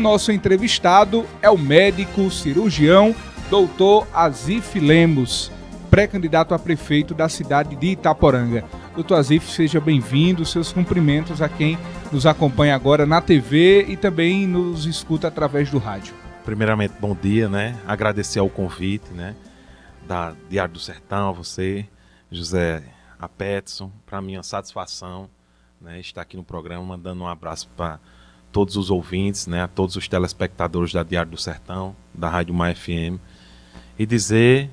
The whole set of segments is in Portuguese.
nosso entrevistado é o médico cirurgião doutor Azif Lemos, pré-candidato a prefeito da cidade de Itaporanga. Doutor Azif, seja bem-vindo, seus cumprimentos a quem nos acompanha agora na TV e também nos escuta através do rádio. Primeiramente, bom dia, né? Agradecer ao convite, né? Da Diário do Sertão, a você, José Apetson. Para mim é uma satisfação né, estar aqui no programa, mandando um abraço para todos os ouvintes, né, a todos os telespectadores da Diário do Sertão, da Rádio Mai FM, e dizer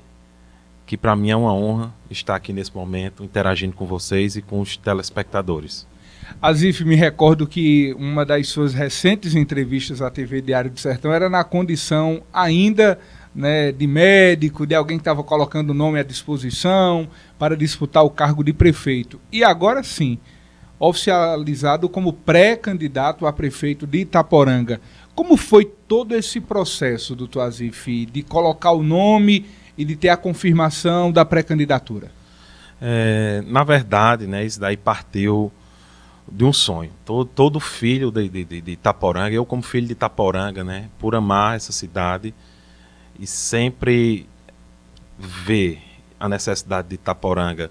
que para mim é uma honra estar aqui nesse momento interagindo com vocês e com os telespectadores. Azif, me recordo que uma das suas recentes entrevistas à TV Diário do Sertão era na condição ainda né, de médico, de alguém que estava colocando o nome à disposição para disputar o cargo de prefeito. E agora sim, oficializado como pré-candidato a prefeito de Itaporanga. Como foi todo esse processo, doutor Azif, de colocar o nome e de ter a confirmação da pré-candidatura? É, na verdade, né, isso daí partiu de um sonho. Todo, todo filho de, de, de, Itaporanga, eu como filho de Itaporanga, né, por amar essa cidade e sempre ver a necessidade de Itaporanga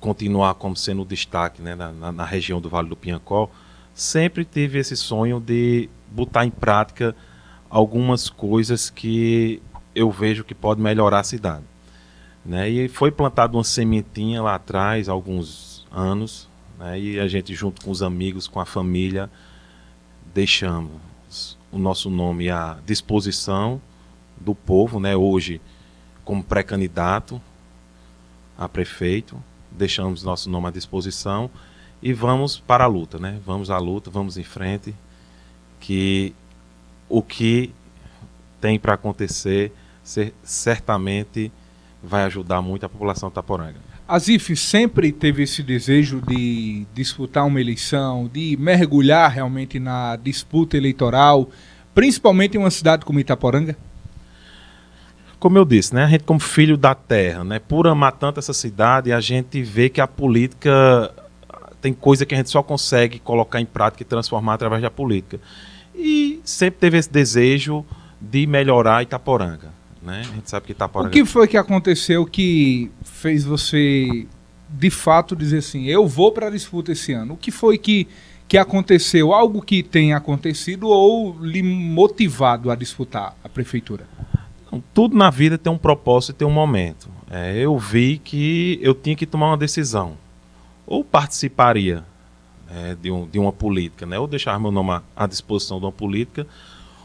continuar como sendo o destaque né, na, na, na região do Vale do Piancó, sempre teve esse sonho de botar em prática algumas coisas que eu vejo que pode melhorar a cidade. Né? E foi plantada uma sementinha lá atrás, alguns anos, né? e a gente, junto com os amigos, com a família, deixamos o nosso nome à disposição do povo, né? hoje como pré-candidato a prefeito deixamos nosso nome à disposição e vamos para a luta, né? Vamos à luta, vamos em frente, que o que tem para acontecer ser, certamente vai ajudar muito a população de Taporanga. A ZIF sempre teve esse desejo de disputar uma eleição, de mergulhar realmente na disputa eleitoral, principalmente em uma cidade como Itaporanga? como eu disse, né, a gente como filho da terra, né, por amar tanto essa cidade, a gente vê que a política tem coisa que a gente só consegue colocar em prática e transformar através da política. E sempre teve esse desejo de melhorar Itaporanga, né? A gente sabe que Itaporanga. O que foi que aconteceu que fez você de fato dizer assim, eu vou para a disputa esse ano? O que foi que que aconteceu, algo que tenha acontecido ou lhe motivado a disputar a prefeitura? tudo na vida tem um propósito e tem um momento. É, eu vi que eu tinha que tomar uma decisão. Ou participaria é, de, um, de, uma política, né? ou deixar meu nome à, disposição de uma política,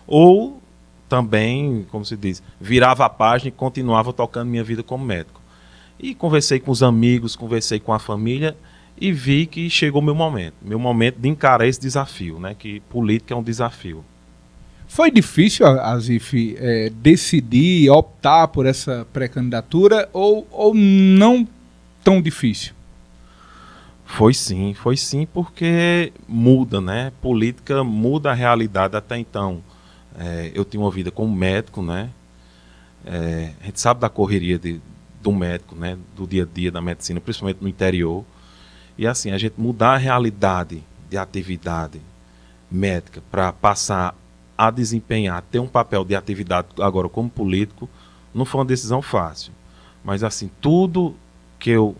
ou também, como se diz, virava a página e continuava tocando minha vida como médico. E conversei com os amigos, conversei com a família e vi que chegou meu momento, meu momento de encarar esse desafio, né? que política é um desafio. Foi difícil, Azif, é, decidir, optar por essa pré-candidatura ou, ou não tão difícil? Foi sim, foi sim, porque muda, né? Política muda a realidade até então. É, eu tinha uma vida como médico, né? É, a gente sabe da correria de, do médico, né? Do dia a dia da medicina, principalmente no interior. E assim, a gente mudar a realidade de atividade médica para passar a desempenhar, ter um papel de atividade agora como político, não foi uma decisão fácil. Mas assim, tudo que eu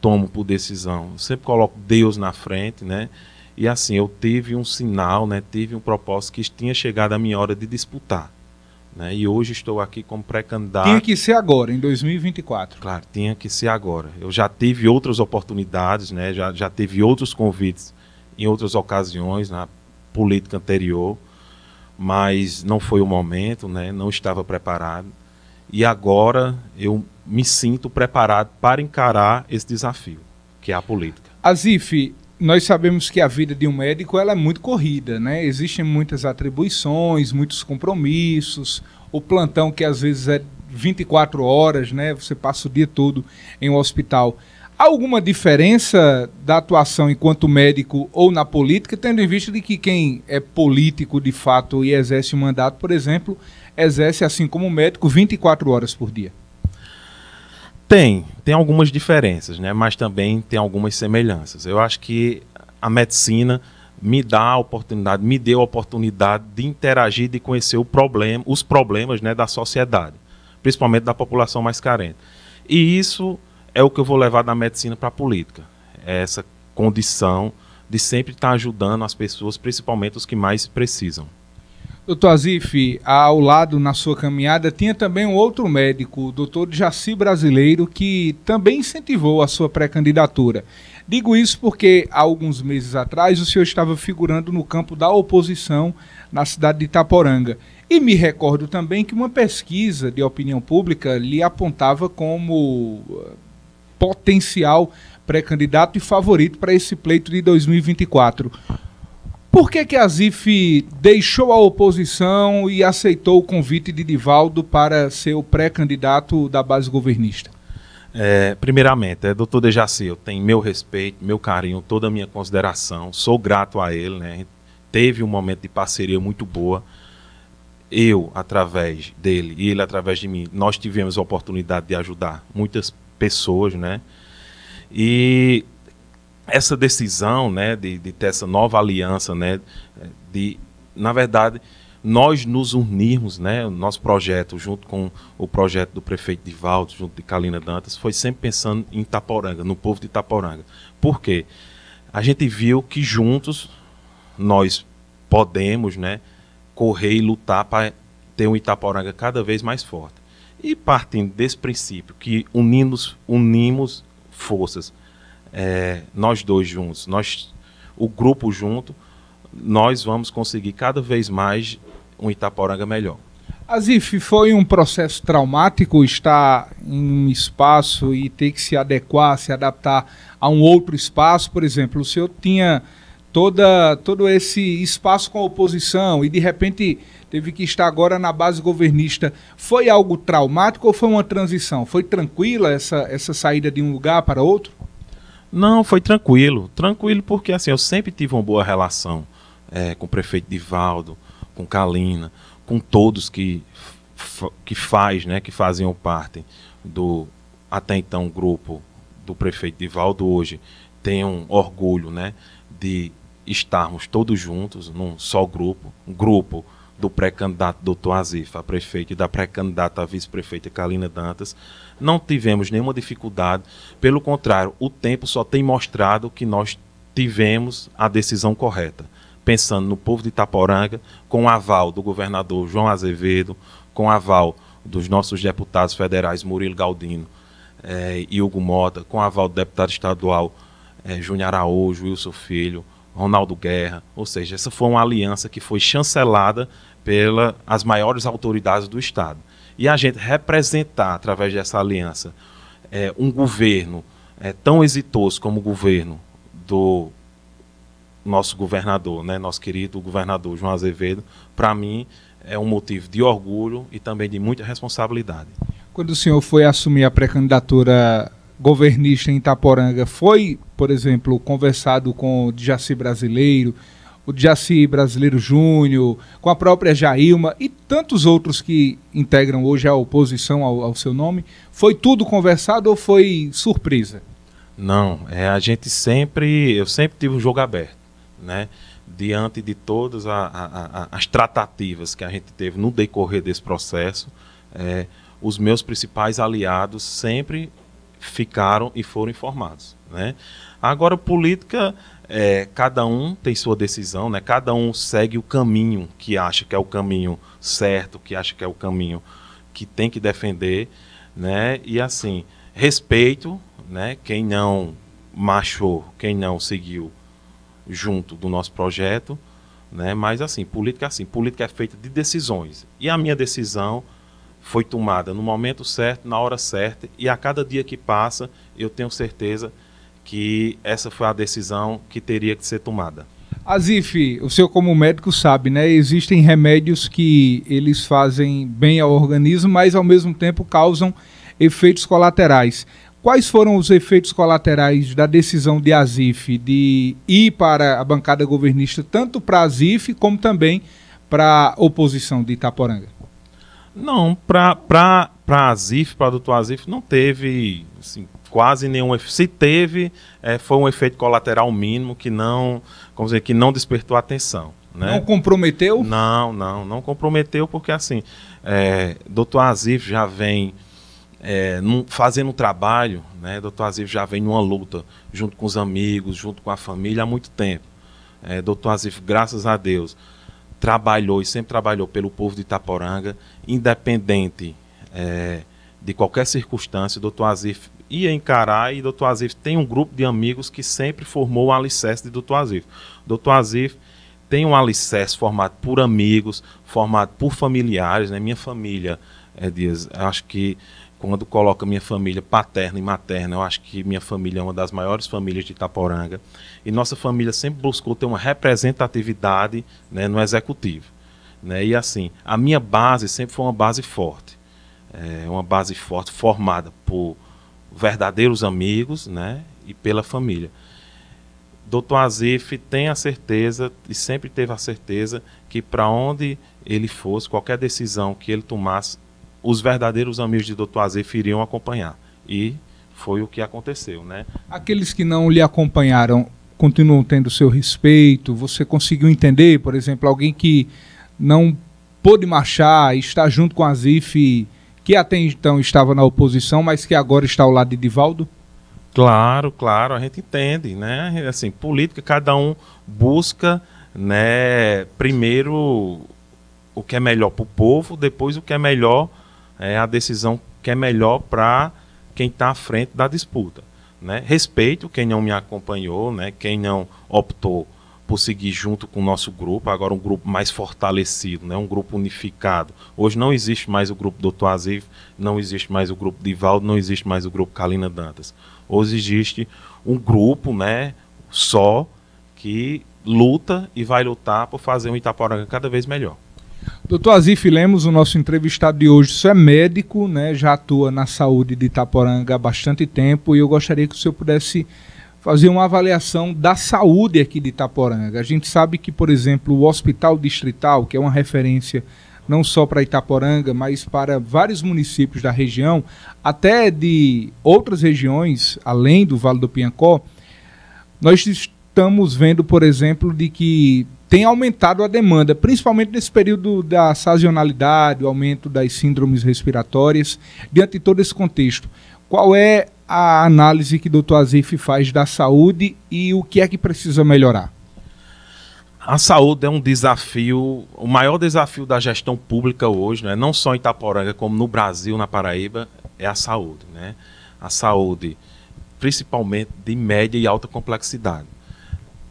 tomo por decisão, eu sempre coloco Deus na frente, né? E assim, eu tive um sinal, né? Tive um propósito que tinha chegado a minha hora de disputar. Né? E hoje estou aqui como pré-candidato. Tinha que ser agora, em 2024. Claro, tinha que ser agora. Eu já tive outras oportunidades, né? já, já tive outros convites em outras ocasiões, na política anterior mas não foi o momento, né? não estava preparado. E agora eu me sinto preparado para encarar esse desafio, que é a política. Azif, nós sabemos que a vida de um médico ela é muito corrida, né? Existem muitas atribuições, muitos compromissos, o plantão que às vezes é 24 horas, né? Você passa o dia todo em um hospital. Há alguma diferença da atuação enquanto médico ou na política, tendo em vista de que quem é político de fato e exerce o um mandato, por exemplo, exerce, assim como médico, 24 horas por dia? Tem, tem algumas diferenças, né? mas também tem algumas semelhanças. Eu acho que a medicina me dá a oportunidade, me deu a oportunidade de interagir, de conhecer o problema, os problemas né, da sociedade, principalmente da população mais carente. E isso é o que eu vou levar da medicina para a política. É essa condição de sempre estar tá ajudando as pessoas, principalmente os que mais precisam. Doutor Azif, ao lado na sua caminhada tinha também um outro médico, o doutor Jaci Brasileiro, que também incentivou a sua pré-candidatura. Digo isso porque há alguns meses atrás o senhor estava figurando no campo da oposição na cidade de Itaporanga. E me recordo também que uma pesquisa de opinião pública lhe apontava como potencial pré-candidato e favorito para esse pleito de 2024. Por que, que a ZIF deixou a oposição e aceitou o convite de Divaldo para ser o pré-candidato da base governista? É, primeiramente, é, doutor Dejaci, eu tenho meu respeito, meu carinho, toda a minha consideração, sou grato a ele, né? teve um momento de parceria muito boa, eu através dele e ele através de mim, nós tivemos a oportunidade de ajudar muitas pessoas, né? E essa decisão, né, de, de ter essa nova aliança, né, de, na verdade, nós nos unirmos, né, o nosso projeto, junto com o projeto do prefeito Divaldo, junto de Kalina Dantas, foi sempre pensando em Itaporanga, no povo de Itaporanga. Por quê? A gente viu que juntos nós podemos, né, correr e lutar para ter um Itaporanga cada vez mais forte. E partindo desse princípio, que unimos, unimos forças, é, nós dois juntos, nós, o grupo junto, nós vamos conseguir cada vez mais um Itaporanga melhor. Azif, foi um processo traumático estar em um espaço e ter que se adequar, se adaptar a um outro espaço? Por exemplo, o senhor tinha toda, todo esse espaço com a oposição e de repente teve que estar agora na base governista. Foi algo traumático ou foi uma transição? Foi tranquila essa, essa saída de um lugar para outro? Não, foi tranquilo. Tranquilo porque assim, eu sempre tive uma boa relação é, com o prefeito Divaldo, com Kalina, com todos que, que faz, né, que faziam parte do até então grupo do prefeito Divaldo hoje. tem um orgulho, né, de estarmos todos juntos num só grupo, um grupo do pré-candidato doutor Azifa, a prefeito e da pré-candidata a vice-prefeita Kalina Dantas, não tivemos nenhuma dificuldade. Pelo contrário, o tempo só tem mostrado que nós tivemos a decisão correta. Pensando no povo de Itaporanga, com o aval do governador João Azevedo, com o aval dos nossos deputados federais Murilo Galdino eh, e Hugo Mota, com o aval do deputado estadual é, Júnior Araújo, Wilson Filho, Ronaldo Guerra. Ou seja, essa foi uma aliança que foi chancelada pelas maiores autoridades do Estado. E a gente representar, através dessa aliança, é, um governo é, tão exitoso como o governo do nosso governador, né, nosso querido governador João Azevedo, para mim é um motivo de orgulho e também de muita responsabilidade. Quando o senhor foi assumir a pré-candidatura governista em Itaporanga foi, por exemplo, conversado com o Jaci Brasileiro, o Jaci Brasileiro Júnior, com a própria Jailma e tantos outros que integram hoje a oposição ao, ao seu nome, foi tudo conversado ou foi surpresa? Não, é, a gente sempre, eu sempre tive um jogo aberto, né? Diante de todas a, a, a, as tratativas que a gente teve no decorrer desse processo, é, os meus principais aliados sempre ficaram e foram informados. Né? Agora, política, é, cada um tem sua decisão, né? cada um segue o caminho que acha que é o caminho certo, que acha que é o caminho que tem que defender. Né? E assim, respeito né? quem não marchou, quem não seguiu junto do nosso projeto. Né? Mas assim, política é assim, política é feita de decisões. E a minha decisão foi tomada no momento certo, na hora certa, e a cada dia que passa, eu tenho certeza que essa foi a decisão que teria que ser tomada. Azif, o senhor como médico sabe, né? Existem remédios que eles fazem bem ao organismo, mas ao mesmo tempo causam efeitos colaterais. Quais foram os efeitos colaterais da decisão de Azif de ir para a bancada governista, tanto para Azif como também para a oposição de Itaporanga? Não, para a pra Azif, para Dr. Azif, não teve assim, quase nenhum efeito. Se teve, é, foi um efeito colateral mínimo que não, como dizer, que não despertou atenção. Né? Não comprometeu? Não, não, não comprometeu, porque assim, é, Dr. Azif já vem é, num, fazendo um trabalho, né? Dr. Azif já vem numa luta junto com os amigos, junto com a família há muito tempo. É, Dr. Azif, graças a Deus, trabalhou e sempre trabalhou pelo povo de Itaporanga, independente é, de qualquer circunstância, o doutor Azif ia encarar e o doutor Azif tem um grupo de amigos que sempre formou o alicerce de doutor Azif. Doutor Azif tem um alicerce formado por amigos, formado por familiares, né? Minha família, é, diz, acho que quando coloca minha família paterna e materna, eu acho que minha família é uma das maiores famílias de Itaporanga. E nossa família sempre buscou ter uma representatividade né, no executivo. Né? E assim, a minha base sempre foi uma base forte. É, uma base forte, formada por verdadeiros amigos né, e pela família. Doutor Azif tem a certeza, e sempre teve a certeza, que para onde ele fosse, qualquer decisão que ele tomasse, os verdadeiros amigos de Dr. Azef iriam acompanhar. E foi o que aconteceu. Né? Aqueles que não lhe acompanharam continuam tendo seu respeito? Você conseguiu entender, por exemplo, alguém que não pôde marchar, está junto com Azef, que até então estava na oposição, mas que agora está ao lado de Divaldo? Claro, claro, a gente entende, né? Assim, política, cada um busca, né, primeiro o que é melhor para o povo, depois o que é melhor para é, a decisão que é melhor para quem está à frente da disputa. Né? Respeito quem não me acompanhou, né? quem não optou por seguir junto com o nosso grupo, agora um grupo mais fortalecido, né? um grupo unificado. Hoje não existe mais o grupo do Azif, não existe mais o grupo Divaldo, não existe mais o grupo Kalina Dantas. Hoje existe um grupo né, só que luta e vai lutar por fazer um Itaporanga cada vez melhor. Doutor Azif Lemos, o nosso entrevistado de hoje, isso é médico, né? já atua na saúde de Itaporanga há bastante tempo e eu gostaria que o senhor pudesse fazer uma avaliação da saúde aqui de Itaporanga. A gente sabe que, por exemplo, o Hospital Distrital, que é uma referência não só para Itaporanga, mas para vários municípios da região, até de outras regiões, além do Vale do Piancó, nós estamos vendo, por exemplo, de que tem aumentado a demanda, principalmente nesse período da sazonalidade, o aumento das síndromes respiratórias. Diante de todo esse contexto, qual é a análise que o doutor Azif faz da saúde e o que é que precisa melhorar? A saúde é um desafio, o maior desafio da gestão pública hoje, né, não só em Itaporanga, como no Brasil, na Paraíba, é a saúde. Né? A saúde, principalmente de média e alta complexidade.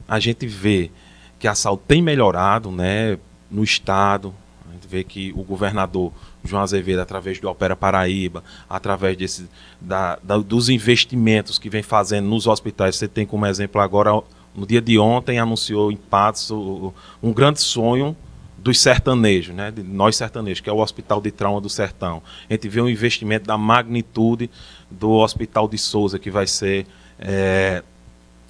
A gente vê que a saúde tem melhorado né, no Estado. A gente vê que o governador João Azevedo, através do Opera Paraíba, através desse, da, da, dos investimentos que vem fazendo nos hospitais, você tem como exemplo agora, no dia de ontem, anunciou em Patos um grande sonho dos sertanejos, né, de nós sertanejos, que é o Hospital de Trauma do Sertão. A gente vê um investimento da magnitude do Hospital de Souza, que vai ser é,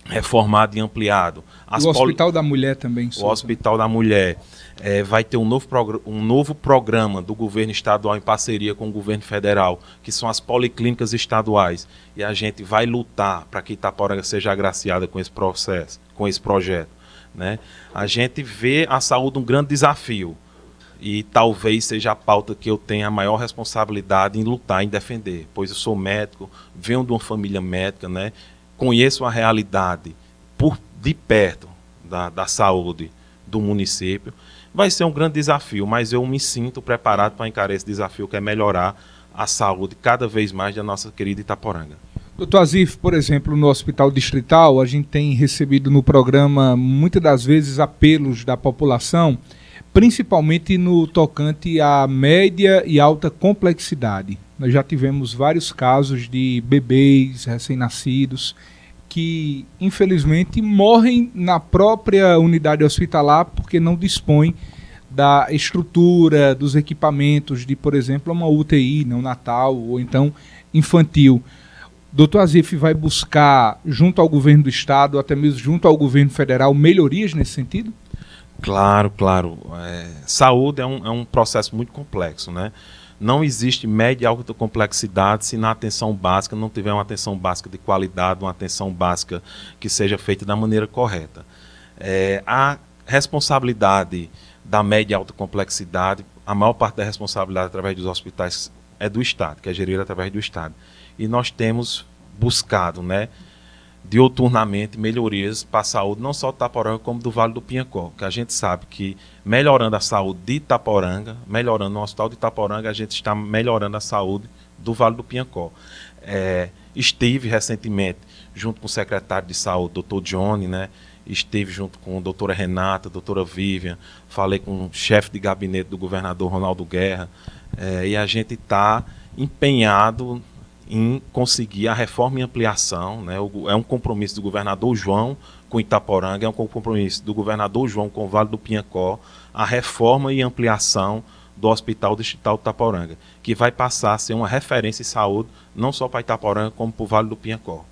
reformado e ampliado. As o Hospital da Mulher também. O Hospital da Mulher é, vai ter um novo, um novo programa do governo estadual em parceria com o governo federal, que são as policlínicas estaduais. E a gente vai lutar para que Itaporanga seja agraciada com esse processo, com esse projeto. Né? A gente vê a saúde um grande desafio. E talvez seja a pauta que eu tenha a maior responsabilidade em lutar, em defender, pois eu sou médico, venho de uma família médica, né? Conheço a realidade por de perto da, da saúde do município, vai ser um grande desafio, mas eu me sinto preparado para encarar esse desafio, que é melhorar a saúde cada vez mais da nossa querida Itaporanga. Doutor Azif, por exemplo, no Hospital Distrital, a gente tem recebido no programa muitas das vezes apelos da população, principalmente no tocante à média e alta complexidade. Nós já tivemos vários casos de bebês recém-nascidos que infelizmente morrem na própria unidade hospitalar porque não dispõem da estrutura, dos equipamentos de, por exemplo, uma UTI não né, natal ou então infantil. Doutor Azif vai buscar, junto ao governo do Estado, até mesmo junto ao governo federal, melhorias nesse sentido? Claro, claro. É, saúde é um, é um processo muito complexo, né? Não existe média alta complexidade se na atenção básica não tiver uma atenção básica de qualidade, uma atenção básica que seja feita da maneira correta. É, a responsabilidade da média alta complexidade, a maior parte da responsabilidade através dos hospitais é do Estado, que é gerida através do Estado. E nós temos buscado, né? dioturnamente melhorias para a saúde, não só de Itaporanga, como do Vale do Pinhacó, que a gente sabe que melhorando a saúde de Itaporanga, melhorando o hospital de Itaporanga, a gente está melhorando a saúde do Vale do Pinhacó. É, estive recentemente junto com o secretário de saúde, doutor Johnny, né? Estive junto com a doutora Renata, a doutora Vivian, falei com o chefe de gabinete do governador Ronaldo Guerra, é, e a gente está empenhado em conseguir a reforma e ampliação. Né? É um compromisso do governador João com Itaporanga, é um compromisso do governador João com o Vale do Pinhacó, a reforma e ampliação do Hospital Distrital de Itaporanga, que vai passar a ser uma referência em saúde, não só para Itaporanga, como para o Vale do Pinhacó.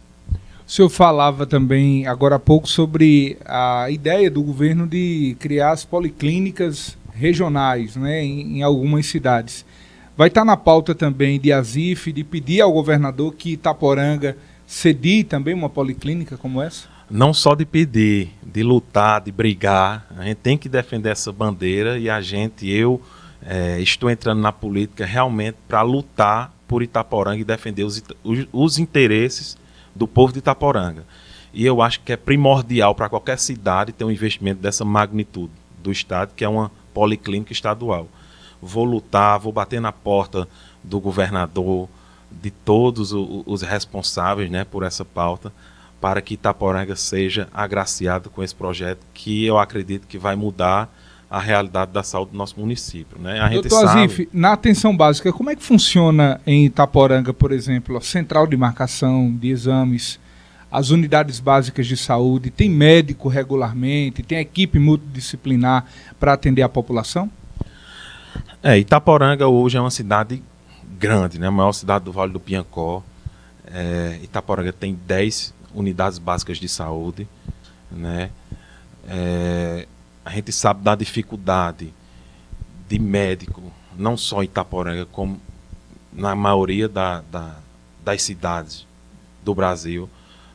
O senhor falava também agora há pouco sobre a ideia do governo de criar as policlínicas regionais né, em, em algumas cidades. Vai estar na pauta também de Azif, de pedir ao governador que Itaporanga cedi também uma policlínica como essa? Não só de pedir, de lutar, de brigar. A gente tem que defender essa bandeira e a gente, eu, é, estou entrando na política realmente para lutar por Itaporanga e defender os, os, os interesses do povo de Itaporanga. E eu acho que é primordial para qualquer cidade ter um investimento dessa magnitude do Estado, que é uma policlínica estadual vou lutar, vou bater na porta do governador, de todos os responsáveis né, por essa pauta, para que Itaporanga seja agraciado com esse projeto que eu acredito que vai mudar a realidade da saúde do nosso município. Né? A gente Doutor sabe... na atenção básica, como é que funciona em Itaporanga, por exemplo, a central de marcação de exames, as unidades básicas de saúde, tem médico regularmente, tem equipe multidisciplinar para atender a população? É, Itaporanga hoje é uma cidade grande, né? A maior cidade do Vale do Piancó. É, Itaporanga tem 10 unidades básicas de saúde, né? É, a gente sabe da dificuldade de médico, não só em Itaporanga, como na maioria da, da, das cidades do Brasil.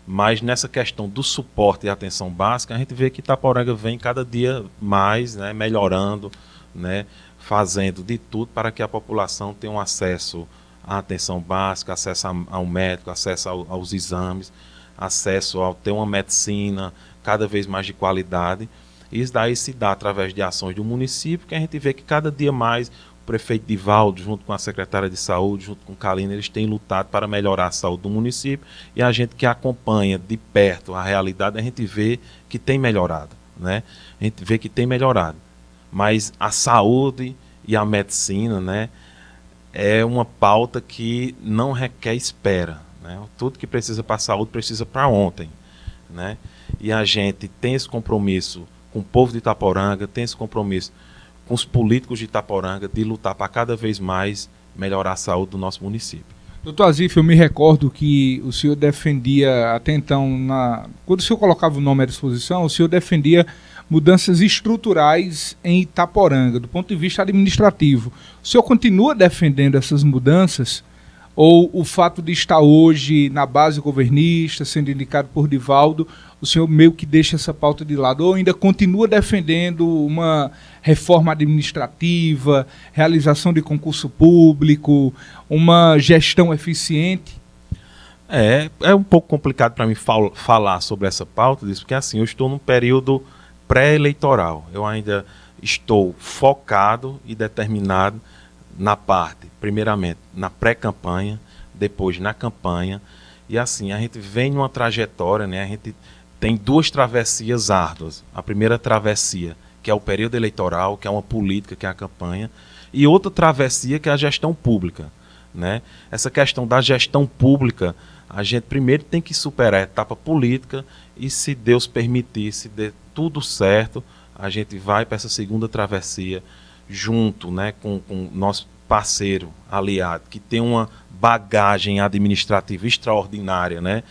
Mas nessa questão do suporte e atenção básica, a gente vê que Itaporanga vem cada dia mais, né, melhorando, né, fazendo de tudo para que a população tenha um acesso à atenção básica, acesso ao médico, acesso aos exames, acesso ao ter uma medicina cada vez mais de qualidade. Isso daí se dá através de ações do município, que a gente vê que cada dia mais o prefeito Divaldo, junto com a secretária de saúde, junto com Kalina, eles têm lutado para melhorar a saúde do município e a gente que acompanha de perto a realidade, a gente vê que tem melhorado, né? A gente vê que tem melhorado mas a saúde e a medicina, né, é uma pauta que não requer espera, né? Tudo que precisa para a saúde precisa para ontem, né? E a gente tem esse compromisso com o povo de Itaporanga, tem esse compromisso com os políticos de Itaporanga de lutar para cada vez mais melhorar a saúde do nosso município. Doutor Azif, eu me recordo que o senhor defendia até então, na... quando o senhor colocava o nome à disposição, o senhor defendia mudanças estruturais em Itaporanga, do ponto de vista administrativo. O senhor continua defendendo essas mudanças? Ou o fato de estar hoje na base governista, sendo indicado por Divaldo, o senhor meio que deixa essa pauta de lado? Ou ainda continua defendendo uma reforma administrativa, realização de concurso público, uma gestão eficiente? É, é um pouco complicado para mim fal falar sobre essa pauta disso, porque assim, eu estou num período pré-eleitoral. Eu ainda estou focado e determinado na parte, primeiramente, na pré-campanha, depois na campanha. E assim, a gente vem numa trajetória, né? A gente tem duas travessias árduas. A primeira travessia, que é o período eleitoral, que é uma política, que é a campanha, e outra travessia, que é a gestão pública, né? Essa questão da gestão pública, a gente primeiro tem que superar a etapa política e, se Deus permitir, se de tudo certo, a gente vai para essa segunda travessia junto né, com o nosso parceiro aliado, que tem uma bagagem administrativa extraordinária, né?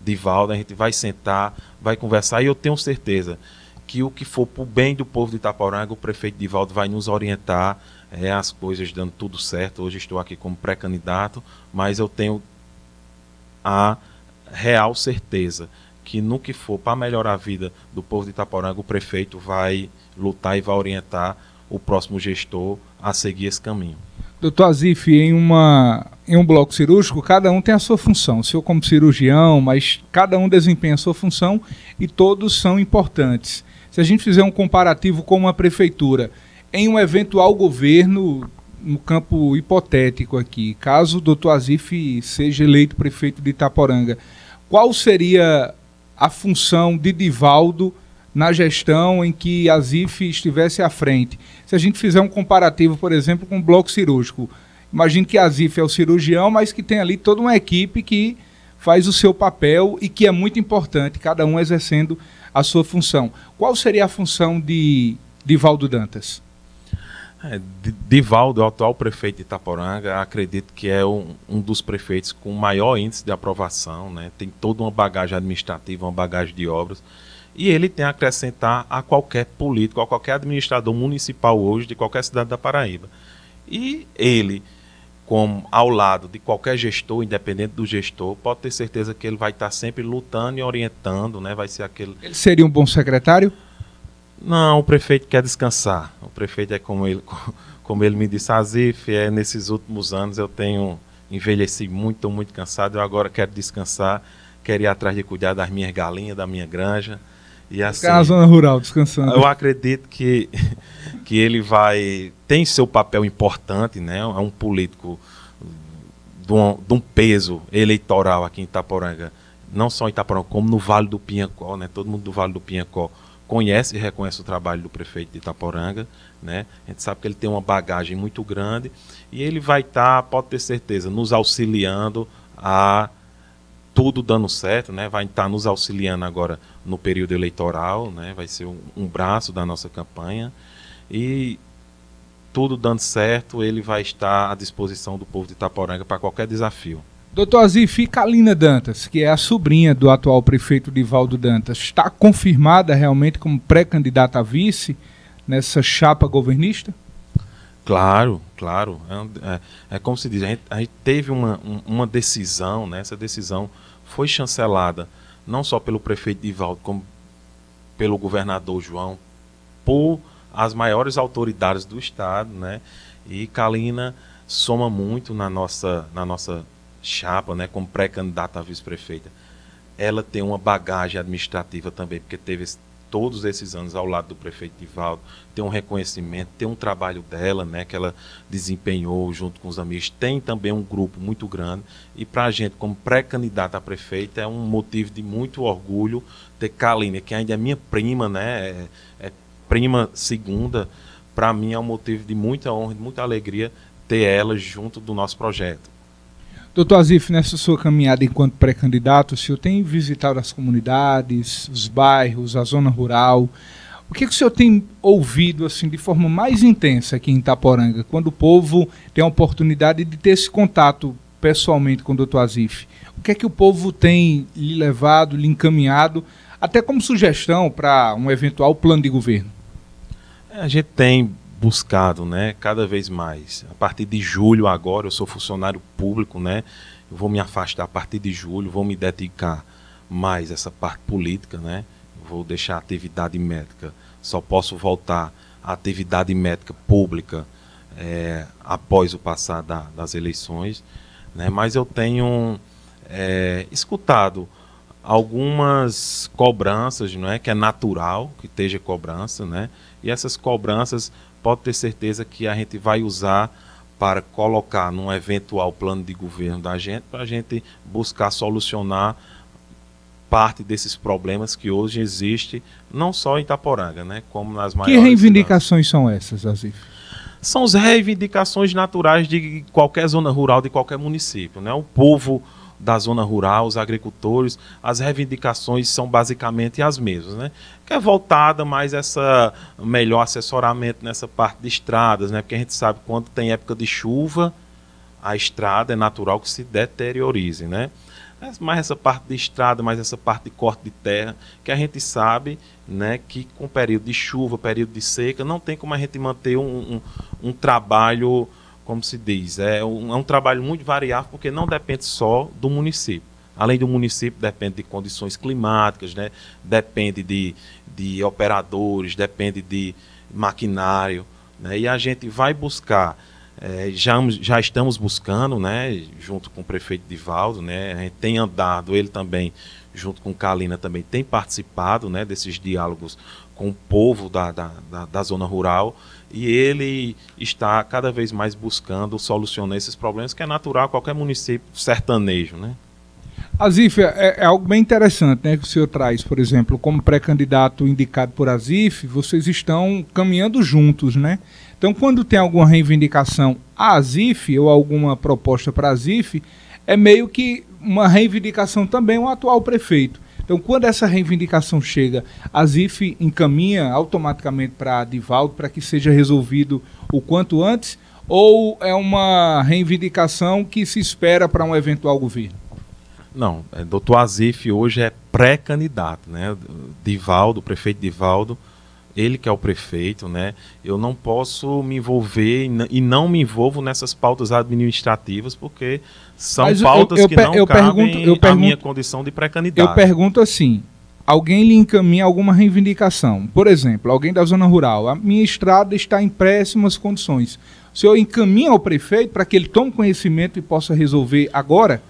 De a gente vai sentar, vai conversar e eu tenho certeza que o que for para o bem do povo de Itaporanga, o prefeito Divaldo vai nos orientar, é, as coisas dando tudo certo. Hoje estou aqui como pré-candidato, mas eu tenho a real certeza que no que for para melhorar a vida do povo de Itaporanga, o prefeito vai lutar e vai orientar o próximo gestor a seguir esse caminho. Doutor Azif, em, uma, em um bloco cirúrgico, cada um tem a sua função. O senhor como cirurgião, mas cada um desempenha a sua função e todos são importantes. Se a gente fizer um comparativo com uma prefeitura, em um eventual governo, no campo hipotético aqui, caso o doutor Azif seja eleito prefeito de Itaporanga, qual seria a função de Divaldo na gestão em que a ZIF estivesse à frente. Se a gente fizer um comparativo, por exemplo, com o bloco cirúrgico, imagine que a ZIF é o cirurgião, mas que tem ali toda uma equipe que faz o seu papel e que é muito importante, cada um exercendo a sua função. Qual seria a função de Divaldo Dantas? É, Divaldo, é o atual prefeito de Itaporanga, acredito que é um, um, dos prefeitos com maior índice de aprovação, né? tem toda uma bagagem administrativa, uma bagagem de obras, e ele tem a acrescentar a qualquer político, a qualquer administrador municipal hoje de qualquer cidade da Paraíba. E ele, como ao lado de qualquer gestor, independente do gestor, pode ter certeza que ele vai estar sempre lutando e orientando, né? vai ser aquele... Ele seria um bom secretário? Não, o prefeito quer descansar. O prefeito é como ele, como ele me disse, Azif, é, nesses últimos anos eu tenho envelheci muito, muito cansado, eu agora quero descansar, quero ir atrás de cuidar das minhas galinhas, da minha granja. E assim, Ficar na zona rural, descansando. Eu acredito que, que ele vai. tem seu papel importante, né? É um político de um, de um peso eleitoral aqui em Itaporanga. Não só em Itaporanga, como no Vale do Pinhacó, né? Todo mundo do Vale do Pinhacó conhece e reconhece o trabalho do prefeito de Itaporanga, né? A gente sabe que ele tem uma bagagem muito grande e ele vai estar, tá, pode ter certeza, nos auxiliando a tudo dando certo, né? Vai estar tá nos auxiliando agora no período eleitoral, né? Vai ser um, um braço da nossa campanha e tudo dando certo, ele vai estar à disposição do povo de Itaporanga para qualquer desafio. Doutor fica a Lina Dantas, que é a sobrinha do atual prefeito Divaldo Dantas, está confirmada realmente como pré-candidata a vice nessa chapa governista? Claro, claro. É, é, é como se diz, a gente, a gente teve uma, um, uma decisão, né? essa decisão foi chancelada não só pelo prefeito Divaldo, como pelo governador João, por as maiores autoridades do Estado, né? E Kalina soma muito na nossa, na nossa chapa, né, como pré-candidata a vice-prefeita, ela tem uma bagagem administrativa também, porque teve esse, todos esses anos ao lado do prefeito Divaldo, tem um reconhecimento, tem um trabalho dela, né, que ela desempenhou junto com os amigos, tem também um grupo muito grande, e para a gente, como pré-candidata a prefeita, é um motivo de muito orgulho ter Kaline, que ainda é minha prima, né, é, é prima segunda, para mim é um motivo de muita honra, de muita alegria ter ela junto do nosso projeto. Doutor Azif, nessa sua caminhada enquanto pré-candidato, o senhor tem visitado as comunidades, os bairros, a zona rural. O que, é que o senhor tem ouvido assim de forma mais intensa aqui em Itaporanga, quando o povo tem a oportunidade de ter esse contato pessoalmente com o doutor Azif? O que é que o povo tem lhe levado, lhe encaminhado, até como sugestão para um eventual plano de governo? É, a gente tem buscado, né, cada vez mais. A partir de julho agora eu sou funcionário público, né? Eu vou me afastar a partir de julho, vou me dedicar mais a essa parte política, né? vou deixar a atividade médica. Só posso voltar à atividade médica pública é, após o passar da, das eleições, né? Mas eu tenho é, escutado algumas cobranças, não é? Que é natural que esteja cobrança, né? E essas cobranças pode ter certeza que a gente vai usar para colocar num eventual plano de governo da gente, para a gente buscar solucionar parte desses problemas que hoje existem, não só em Itaporanga, né, como nas maiores. Que reivindicações cidades. são essas, Azif? São as reivindicações naturais de qualquer zona rural, de qualquer município. Né? O povo da zona rural, os agricultores, as reivindicações são basicamente as mesmas, né? Que é voltada mais essa melhor assessoramento nessa parte de estradas, né? Porque a gente sabe quando tem época de chuva, a estrada é natural que se deteriorize, né? mais essa parte de estrada, mais essa parte de corte de terra, que a gente sabe né, que com período de chuva, período de seca, não tem como a gente manter um, um, um trabalho como se diz, é um, é um trabalho muito variável porque não depende só do município. Além do município, depende de condições climáticas, né? depende de, de operadores, depende de maquinário. Né? E a gente vai buscar, é, já, já estamos buscando, né? junto com o prefeito Divaldo, né? a gente tem andado, ele também, junto com Kalina, também tem participado né? desses diálogos com o povo da, da, da, da zona rural e ele está cada vez mais buscando solucionar esses problemas, que é natural qualquer município sertanejo, né? Azif, é, é, é, algo bem interessante né, que o senhor traz, por exemplo, como pré-candidato indicado por Azif, vocês estão caminhando juntos, né? Então, quando tem alguma reivindicação a Azif ou alguma proposta para Azif, é meio que uma reivindicação também ao atual prefeito. Então, quando essa reivindicação chega, a ZIF encaminha automaticamente para a Divaldo para que seja resolvido o quanto antes? Ou é uma reivindicação que se espera para um eventual governo? Não, é, doutor Azif hoje é pré-candidato, né? Divaldo, prefeito Divaldo, ele que é o prefeito, né? Eu não posso me envolver e não me envolvo nessas pautas administrativas porque são Mas pautas eu, eu, que não eu cabem eu pergunto, minha condição de pré-candidato. Eu pergunto assim, alguém lhe encaminha alguma reivindicação? Por exemplo, alguém da zona rural, a minha estrada está em péssimas condições. O senhor encaminha ao prefeito para que ele tome conhecimento e possa resolver agora?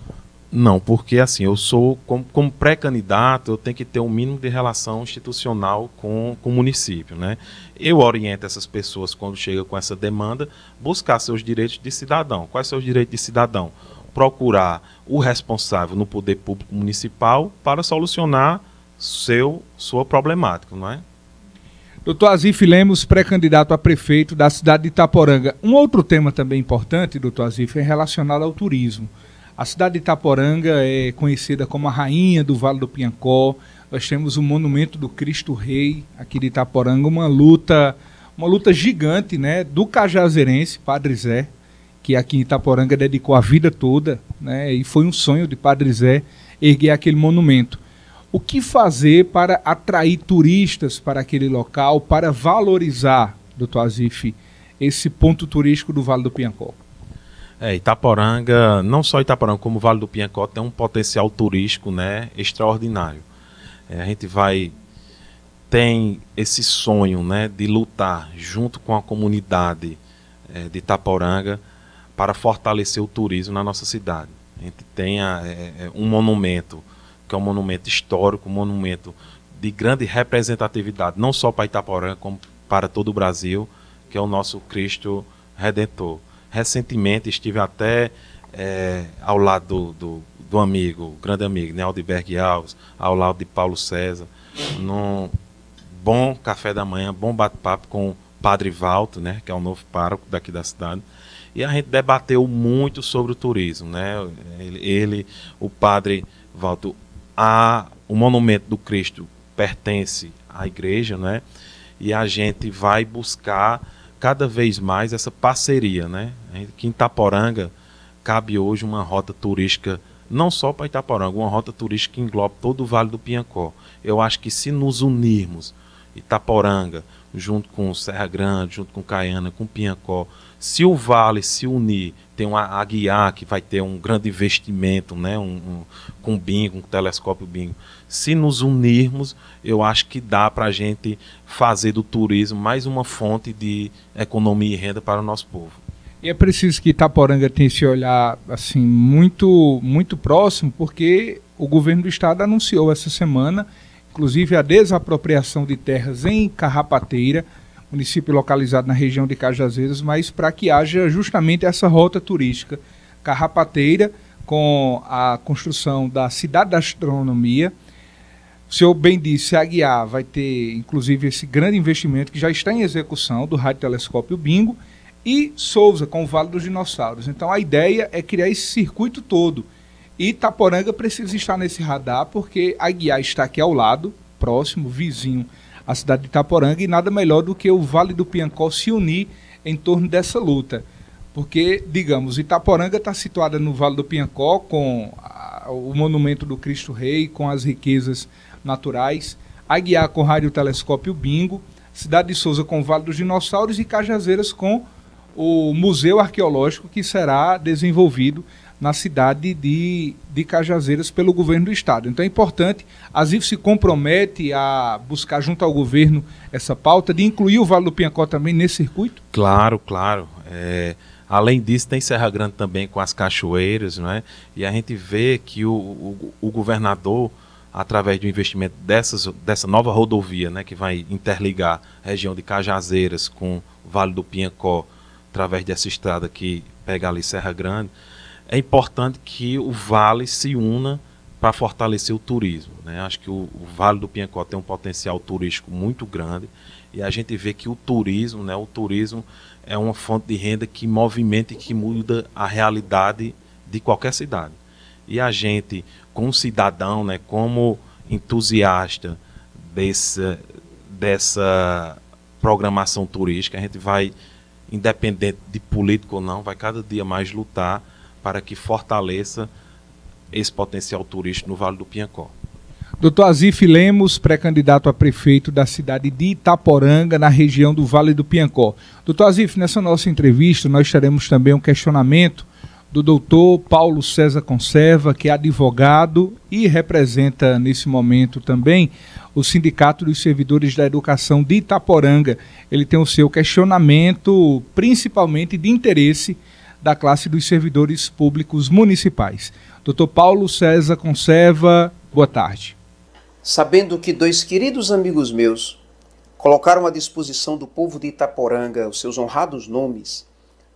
Não, porque assim, eu sou, como, como pré-candidato, eu tenho que ter um mínimo de relação institucional com, com o município. Né? Eu oriento essas pessoas, quando chegam com essa demanda, buscar seus direitos de cidadão. Quais são os direitos de cidadão? Procurar o responsável no poder público municipal para solucionar seu, sua problemática, não é? Doutor Azif Lemos, pré-candidato a prefeito da cidade de Itaporanga. Um outro tema também importante, doutor Azif, é relacionado ao turismo. A cidade de Itaporanga é conhecida como a rainha do Vale do Piancó. Nós temos o monumento do Cristo Rei aqui de Itaporanga, uma luta, uma luta gigante, né, do cajazeirense Padre Zé, que aqui em Itaporanga dedicou a vida toda, né, e foi um sonho de Padre Zé erguer aquele monumento. O que fazer para atrair turistas para aquele local, para valorizar, doutor Azif, esse ponto turístico do Vale do Piancó? É, Itaporanga, não só Itaporanga, como o Vale do Piancó tem um potencial turístico né, extraordinário. É, a gente vai tem esse sonho né, de lutar junto com a comunidade é, de Itaporanga para fortalecer o turismo na nossa cidade. A gente tem a, é, é um monumento, que é um monumento histórico, um monumento de grande representatividade, não só para Itaporanga, como para todo o Brasil, que é o nosso Cristo Redentor. Recentemente estive até é, ao lado do, do, do, amigo, grande amigo, né, Aldeberg Alves, ao lado de Paulo César, num bom café da manhã, bom bate-papo com o Padre Valto, né, que é o novo pároco daqui da cidade. E a gente debateu muito sobre o turismo. Né? Ele, ele o Padre Valto, a, o monumento do Cristo pertence à igreja, né? e a gente vai buscar cada vez mais essa parceria, né? Que em Itaporanga cabe hoje uma rota turística não só para Itaporanga, uma rota turística que engloba todo o Vale do Piancó. Eu acho que se nos unirmos, Itaporanga, junto com Serra Grande, junto com Caiana, com Pinhacó, se o Vale se unir, tem uma Aguiar que vai ter um grande investimento, né, um, um com bingo, um telescópio bingo. Se nos unirmos, eu acho que dá para a gente fazer do turismo mais uma fonte de economia e renda para o nosso povo. E é preciso que Itaporanga tenha esse olhar assim muito muito próximo, porque o governo do estado anunciou essa semana inclusive a desapropriação de terras em Carrapateira, município localizado na região de Cajazeiras, mas para que haja justamente essa rota turística. Carrapateira, com a construção da Cidade da Astronomia, o senhor bem disse, a Guiá vai ter, inclusive, esse grande investimento que já está em execução do Rádio Telescópio Bingo e Souza com o Vale dos Dinossauros. Então, a ideia é criar esse circuito todo e Itaporanga precisa estar nesse radar, porque Aguiar está aqui ao lado, próximo, vizinho à cidade de Itaporanga, e nada melhor do que o Vale do Piancó se unir em torno dessa luta. Porque, digamos, Itaporanga está situada no Vale do Piancó, com a, o monumento do Cristo Rei, com as riquezas naturais, Aguiar com rádio telescópio Bingo, Cidade de Souza com o Vale dos Dinossauros e Cajazeiras com o Museu Arqueológico que será desenvolvido na cidade de, de Cajazeiras pelo governo do estado. Então é importante, a ZIF se compromete a buscar junto ao governo essa pauta de incluir o Vale do Pinhacó também nesse circuito? Claro, claro. É, além disso, tem Serra Grande também com as cachoeiras, não é? E a gente vê que o, o, o governador através do investimento dessas, dessa nova rodovia, né, que vai interligar a região de Cajazeiras com o Vale do Pinhacó, através dessa estrada que pega ali Serra Grande, é importante que o Vale se una para fortalecer o turismo. Né? Acho que o, o, Vale do Piancó tem um potencial turístico muito grande e a gente vê que o turismo, né, o turismo é uma fonte de renda que movimenta e que muda a realidade de qualquer cidade. E a gente, como cidadão, né, como entusiasta desse, dessa programação turística, a gente vai, independente de político ou não, vai cada dia mais lutar para que fortaleça esse potencial turístico no Vale do Piancó. Doutor Azif Lemos, pré-candidato a prefeito da cidade de Itaporanga, na região do Vale do Piancó. Doutor Azif, nessa nossa entrevista, nós teremos também um questionamento do doutor Paulo César Conserva, que é advogado e representa nesse momento também o Sindicato dos Servidores da Educação de Itaporanga. Ele tem o seu questionamento, principalmente de interesse da classe dos servidores públicos municipais. Dr. Paulo César Conserva, boa tarde. Sabendo que dois queridos amigos meus colocaram à disposição do povo de Itaporanga os seus honrados nomes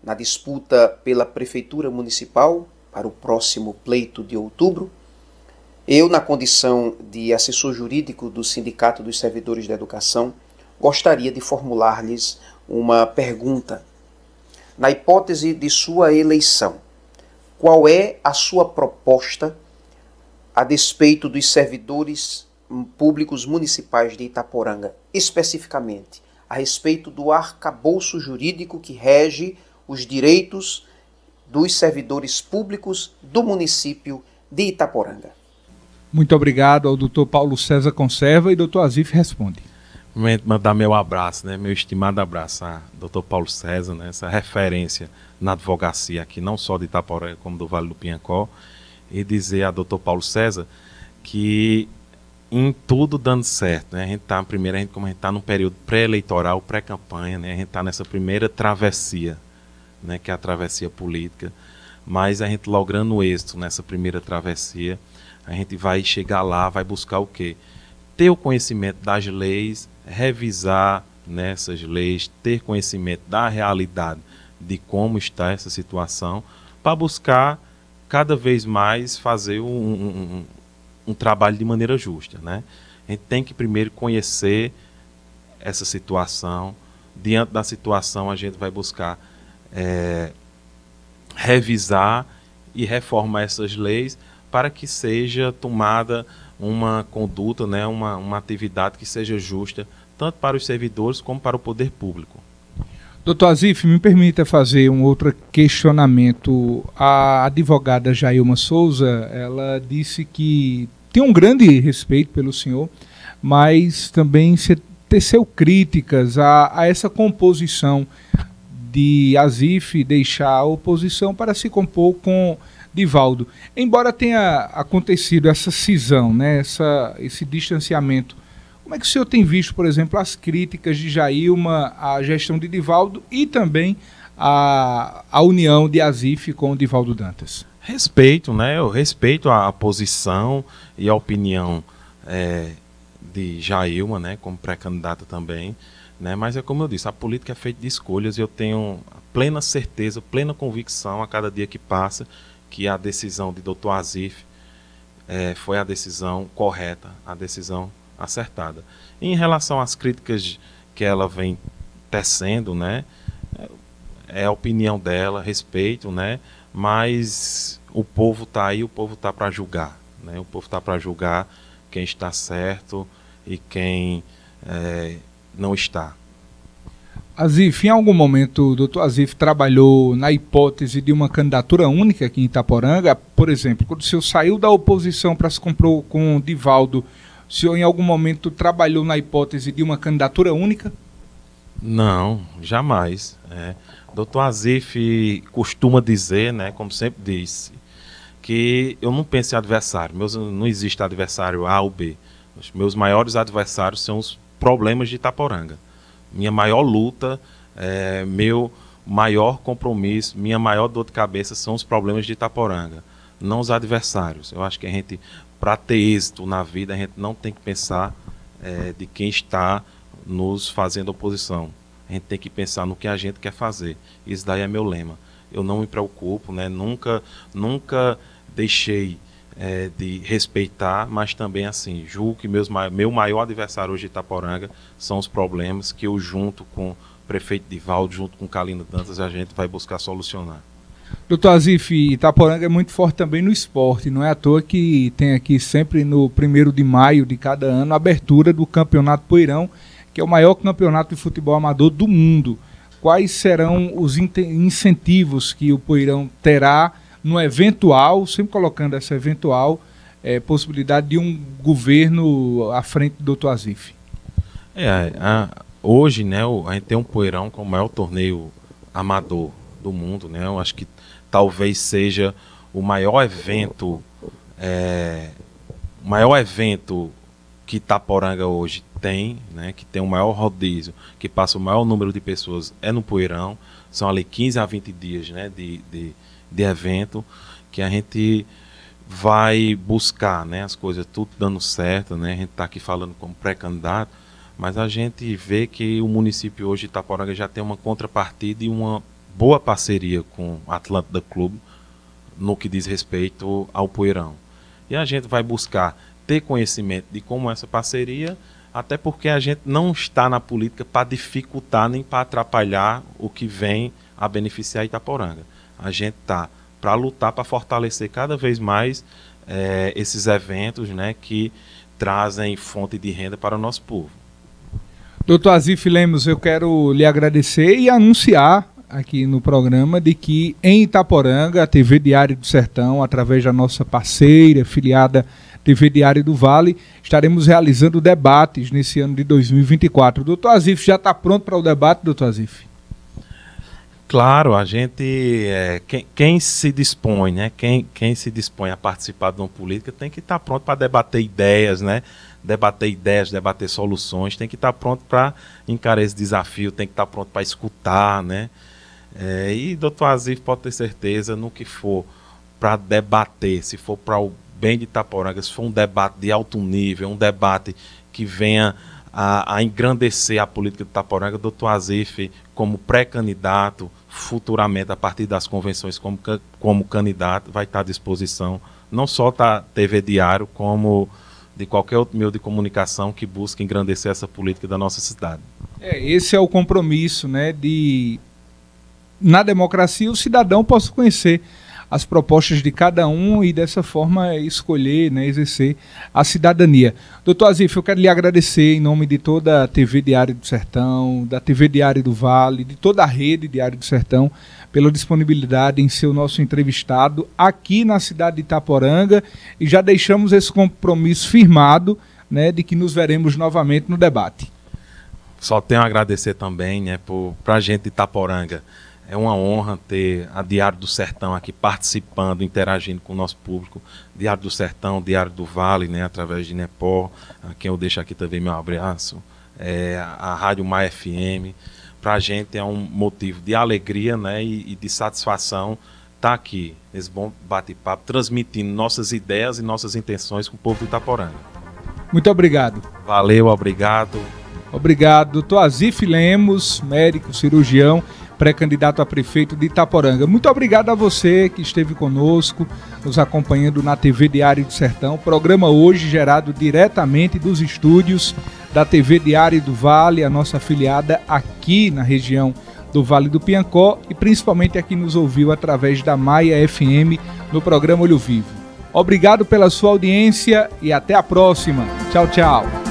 na disputa pela prefeitura municipal para o próximo pleito de outubro, eu, na condição de assessor jurídico do Sindicato dos Servidores da Educação, gostaria de formular-lhes uma pergunta na hipótese de sua eleição, qual é a sua proposta a despeito dos servidores públicos municipais de Itaporanga, especificamente a respeito do arcabouço jurídico que rege os direitos dos servidores públicos do município de Itaporanga. Muito obrigado ao doutor Paulo César Conserva e doutor Azif Responde mandar meu abraço, né, meu estimado abraço a Dr. Paulo César, né, essa referência na advocacia aqui, não só de Itaporã, como do Vale do Pinhacó, e dizer a Dr. Paulo César que em tudo dando certo, né? A gente está, primeiro, a gente, como a gente está num período pré-eleitoral, pré-campanha, né? A gente está nessa primeira travessia, né, que é a travessia política, mas a gente logrando o êxito nessa primeira travessia, a gente vai chegar lá, vai buscar o quê? Ter o conhecimento das leis revisar nessas leis, ter conhecimento da realidade de como está essa situação, para buscar cada vez mais fazer um, um, um, trabalho de maneira justa. Né? A gente tem que primeiro conhecer essa situação, diante da situação a gente vai buscar é, revisar e reformar essas leis para que seja tomada uma conduta, né, uma, uma atividade que seja justa tanto para os servidores como para o poder público. Doutor Azif, me permita fazer um outro questionamento. A advogada Jailma Souza, ela disse que tem um grande respeito pelo senhor, mas também se teceu críticas a, a essa composição de Azif deixar a oposição para se compor com Divaldo. Embora tenha acontecido essa cisão, né, essa, esse distanciamento como é que o senhor tem visto, por exemplo, as críticas de Jailma à gestão de Divaldo e também à, à união de Azif com o Divaldo Dantas? Respeito, né? Eu respeito a, posição e a opinião é, de Jailma, né? Como pré-candidata também. Né? Mas é como eu disse, a política é feita de escolhas e eu tenho plena certeza, plena convicção a cada dia que passa que a decisão de Dr. Azif é, foi a decisão correta, a decisão acertada. em relação às críticas que ela vem tecendo, né? É a opinião dela, respeito, né? Mas o povo está aí, o povo está para julgar, né? O povo está para julgar quem está certo e quem é, não está. Azif, em algum momento o doutor Azif trabalhou na hipótese de uma candidatura única aqui em Itaporanga? Por exemplo, quando o senhor saiu da oposição para se comprou com o Divaldo, o senhor, em algum momento, trabalhou na hipótese de uma candidatura única? Não, jamais. É. Doutor Azif costuma dizer, né, como sempre disse, que eu não penso em adversário. Meus, não existe adversário A ou B. Os meus maiores adversários são os problemas de Itaporanga. Minha maior luta, é, meu maior compromisso, minha maior dor de cabeça são os problemas de Itaporanga, não os adversários. Eu acho que a gente para ter êxito na vida, a gente não tem que pensar é, de quem está nos fazendo oposição. A gente tem que pensar no que a gente quer fazer. Isso daí é meu lema. Eu não me preocupo, né? nunca, nunca deixei é, de respeitar, mas também assim, julgo que meus, meu maior adversário hoje de Itaporanga são os problemas que eu junto com o prefeito Divaldo, junto com Kalina Dantas, a gente vai buscar solucionar. Doutor Azif, Itaporanga é muito forte também no esporte. Não é à toa que tem aqui sempre no primeiro de maio de cada ano a abertura do Campeonato Poeirão, que é o maior campeonato de futebol amador do mundo. Quais serão os incentivos que o Poeirão terá no eventual, sempre colocando essa eventual é, possibilidade de um governo à frente do doutor Azif? É, a, hoje né, a gente tem um Poeirão como o maior torneio amador do mundo, né? Eu acho que talvez seja o maior evento, é, maior evento que Itaporanga hoje tem, né? Que tem o maior rodízio, que passa o maior número de pessoas é no Poeirão. São ali 15 a 20 dias, né? De, de, de evento que a gente vai buscar, né? As coisas tudo dando certo, né? A gente está aqui falando como pré-candidato, mas a gente vê que o município hoje de Itaporanga já tem uma contrapartida e uma boa parceria com o Atlântida Clube no que diz respeito ao Poeirão. E a gente vai buscar ter conhecimento de como é essa parceria, até porque a gente não está na política para dificultar nem para atrapalhar o que vem a beneficiar Itaporanga. A gente está para lutar para fortalecer cada vez mais é, esses eventos né, que trazem fonte de renda para o nosso povo. Doutor Azif Lemos, eu quero lhe agradecer e anunciar aqui no programa de que em Itaporanga, a TV Diário do Sertão, através da nossa parceira, filiada TV Diário do Vale, estaremos realizando debates nesse ano de 2024. O doutor Azif já está pronto para o debate, doutor Azif? Claro, a gente. É, quem, quem, se dispõe, né? Quem, quem se dispõe a participar de uma política tem que estar tá pronto para debater ideias, né? Debater ideias, debater soluções, tem que estar tá pronto para encarar esse desafio, tem que estar tá pronto para escutar, né? É, e doutor Azif pode ter certeza no que for para debater, se for para o bem de Itaporanga, se for um debate de alto nível, um debate que venha a, a engrandecer a política de Itaporanga, doutor Azif, como pré-candidato, futuramente, a partir das convenções como, como candidato, vai estar à disposição, não só da TV Diário, como de qualquer outro meio de comunicação que busque engrandecer essa política da nossa cidade. É, esse é o compromisso né, de na democracia, o cidadão possa conhecer as propostas de cada um e dessa forma escolher, né, exercer a cidadania. Doutor Azif, eu quero lhe agradecer em nome de toda a TV Diário do Sertão, da TV Diário do Vale, de toda a rede Diário do Sertão, pela disponibilidade em ser o nosso entrevistado aqui na cidade de Itaporanga e já deixamos esse compromisso firmado né, de que nos veremos novamente no debate. Só tenho a agradecer também né, para a gente de Itaporanga é uma honra ter a Diário do Sertão aqui participando, interagindo com o nosso público. Diário do Sertão, Diário do Vale, né, através de Nepó, a ah, quem eu deixo aqui também meu abraço, é, a Rádio Mai FM. Para a gente é um motivo de alegria né, e, e de satisfação estar tá aqui, nesse bom bate-papo, transmitindo nossas ideias e nossas intenções com o povo do Itaporanga. Muito obrigado. Valeu, obrigado. Obrigado, doutor Azif Lemos, médico cirurgião pré-candidato a prefeito de Itaporanga. Muito obrigado a você que esteve conosco, nos acompanhando na TV Diário do Sertão. Programa hoje gerado diretamente dos estúdios da TV Diário do Vale, a nossa afiliada aqui na região do Vale do Piancó e principalmente aqui nos ouviu através da Maia FM no programa Olho Vivo. Obrigado pela sua audiência e até a próxima. Tchau, tchau.